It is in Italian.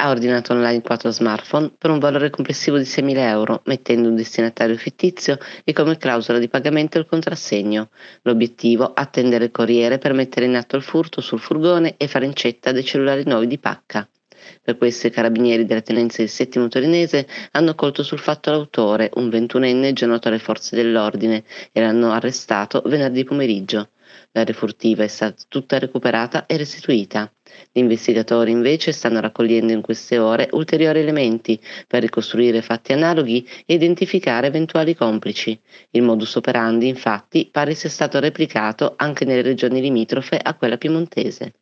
ha ordinato online 4 smartphone per un valore complessivo di 6.000 euro, mettendo un destinatario fittizio e come clausola di pagamento il contrassegno. L'obiettivo, attendere il corriere per mettere in atto il furto sul furgone e fare incetta dei cellulari nuovi di pacca. Per questo i carabinieri della tenenza del settimo torinese hanno colto sul fatto l'autore, un ventunenne già noto alle forze dell'ordine, e l'hanno arrestato venerdì pomeriggio. L'area furtiva è stata tutta recuperata e restituita. Gli investigatori invece stanno raccogliendo in queste ore ulteriori elementi per ricostruire fatti analoghi e identificare eventuali complici. Il modus operandi infatti pare sia stato replicato anche nelle regioni limitrofe a quella piemontese.